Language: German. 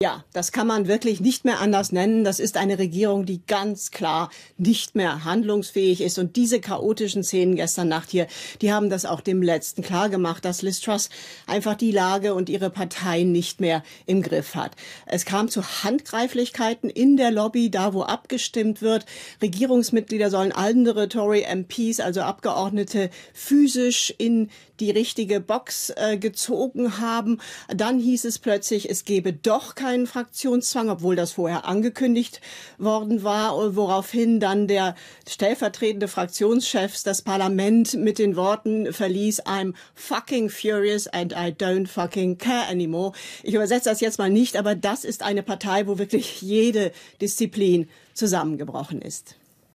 Ja, das kann man wirklich nicht mehr anders nennen. Das ist eine Regierung, die ganz klar nicht mehr handlungsfähig ist. Und diese chaotischen Szenen gestern Nacht hier, die haben das auch dem Letzten klar gemacht, dass Liz Truss einfach die Lage und ihre Partei nicht mehr im Griff hat. Es kam zu Handgreiflichkeiten in der Lobby, da wo abgestimmt wird. Regierungsmitglieder sollen andere Tory MPs, also Abgeordnete, physisch in die richtige Box äh, gezogen haben. Dann hieß es plötzlich, es gebe doch keine keinen Fraktionszwang, obwohl das vorher angekündigt worden war, woraufhin dann der stellvertretende Fraktionschef das Parlament mit den Worten verließ, I'm fucking furious and I don't fucking care anymore. Ich übersetze das jetzt mal nicht, aber das ist eine Partei, wo wirklich jede Disziplin zusammengebrochen ist.